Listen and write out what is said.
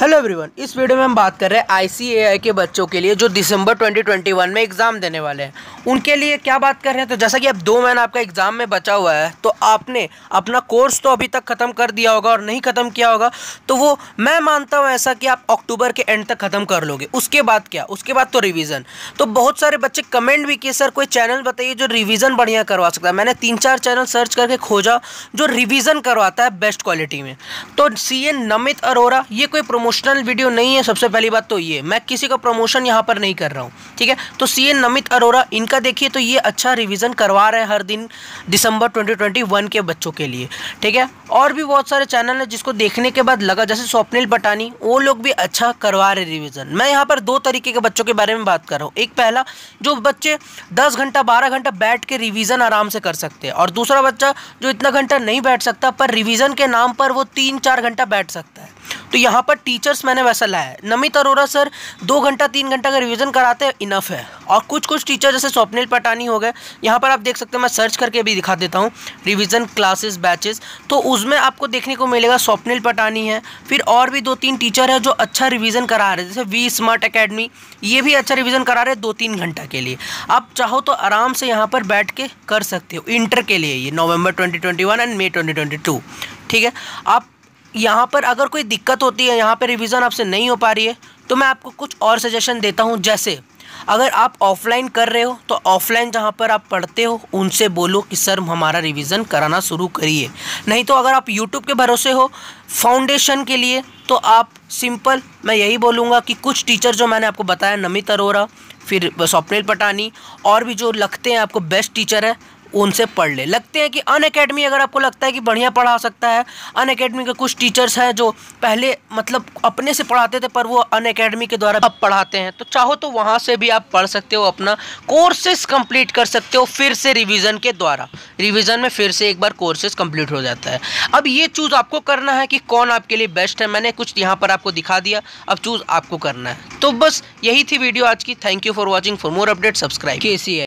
hello everyone इस video में हम बात कर रहे हैं आईसीएआई के बच्चों के लिए जो दिसंबर 2021 में एग्ज़ाम देने वाले हैं उनके लिए क्या बात कर रहे हैं तो जैसा कि अब दो महीना आपका एग्ज़ाम में बचा हुआ है तो आपने अपना कोर्स तो अभी तक ख़त्म कर दिया होगा और नहीं ख़त्म किया होगा तो वो मैं मानता हूँ ऐसा कि आप अक्टूबर के एंड तक ख़त्म कर लोगे उसके बाद क्या उसके बाद तो रिविज़न तो बहुत सारे बच्चे कमेंट भी किए सर कोई चैनल बताइए जो रिविज़न बढ़िया करवा सकता है मैंने तीन चार चैनल सर्च करके खोजा जो रिविज़न करवाता है बेस्ट क्वालिटी में तो सी नमित अरोरा ये कोई प्रोमो प्रमोशनल वीडियो नहीं है सबसे पहली बात तो ये मैं किसी का प्रमोशन यहाँ पर नहीं कर रहा हूँ ठीक है तो सी नमित अरोरा इनका देखिए तो ये अच्छा रिविज़न करवा रहे हैं हर दिन दिसंबर 2021 के बच्चों के लिए ठीक है और भी बहुत सारे चैनल हैं जिसको देखने के बाद लगा जैसे स्वप्निल पटानी वो लोग भी अच्छा करवा रहे रिविज़न मैं यहाँ पर दो तरीके के बच्चों के बारे में बात कर रहा हूँ एक पहला जो बच्चे दस घंटा बारह घंटा बैठ के रिविज़न आराम से कर सकते हैं और दूसरा बच्चा जो इतना घंटा नहीं बैठ सकता पर रिविज़न के नाम पर वो तीन चार घंटा बैठ सकता है तो यहाँ पर टीचर्स मैंने वैसा लाया है नमित अरोरा सर दो घंटा तीन घंटा का रिविज़न कराते हैं इनफ है और कुछ कुछ टीचर जैसे स्वप्निल पटानी हो गए यहाँ पर आप देख सकते हैं मैं सर्च करके भी दिखा देता हूँ रिविज़न क्लासेस बैचेस तो उसमें आपको देखने को मिलेगा स्वप्निल पटानी है फिर और भी दो तीन टीचर है जो अच्छा रिविज़न करा रहे जैसे वी स्मार्ट अकेडमी ये भी अच्छा रिविज़न करा रहे दो तीन घंटा के लिए आप चाहो तो आराम से यहाँ पर बैठ के कर सकते हो इंटर के लिए ये नवंबर 2021 एंड मई 2022 ठीक है आप यहाँ पर अगर कोई दिक्कत होती है यहाँ पर रिविज़न आपसे नहीं हो पा रही है तो मैं आपको कुछ और सजेशन देता हूँ जैसे अगर आप ऑफलाइन कर रहे हो तो ऑफलाइन जहाँ पर आप पढ़ते हो उनसे बोलो कि सर हमारा रिवीजन कराना शुरू करिए नहीं तो अगर आप यूट्यूब के भरोसे हो फाउंडेशन के लिए तो आप सिंपल मैं यही बोलूँगा कि कुछ टीचर जो मैंने आपको बताया नमित अरोरा फिर स्वप्निल पटानी और भी जो लगते हैं आपको बेस्ट टीचर है उनसे पढ़ ले लगते हैं कि अन अकेडमी अगर आपको लगता है कि बढ़िया पढ़ा सकता है अन अकेडमी के कुछ टीचर्स हैं जो पहले मतलब अपने से पढ़ाते थे पर वो अन अकेडमी के द्वारा अब पढ़ाते हैं तो चाहो तो वहाँ से भी आप पढ़ सकते हो अपना कोर्सेस कंप्लीट कर सकते हो फिर से रिविज़न के द्वारा रिविज़न में फिर से एक बार कोर्सेज कम्प्लीट हो जाता है अब ये चूज़ आपको करना है कि कौन आपके लिए बेस्ट है मैंने कुछ यहाँ पर आपको दिखा दिया अब चूज़ आपको करना है तो बस यही थी वीडियो आज की thank you for watching for more update subscribe के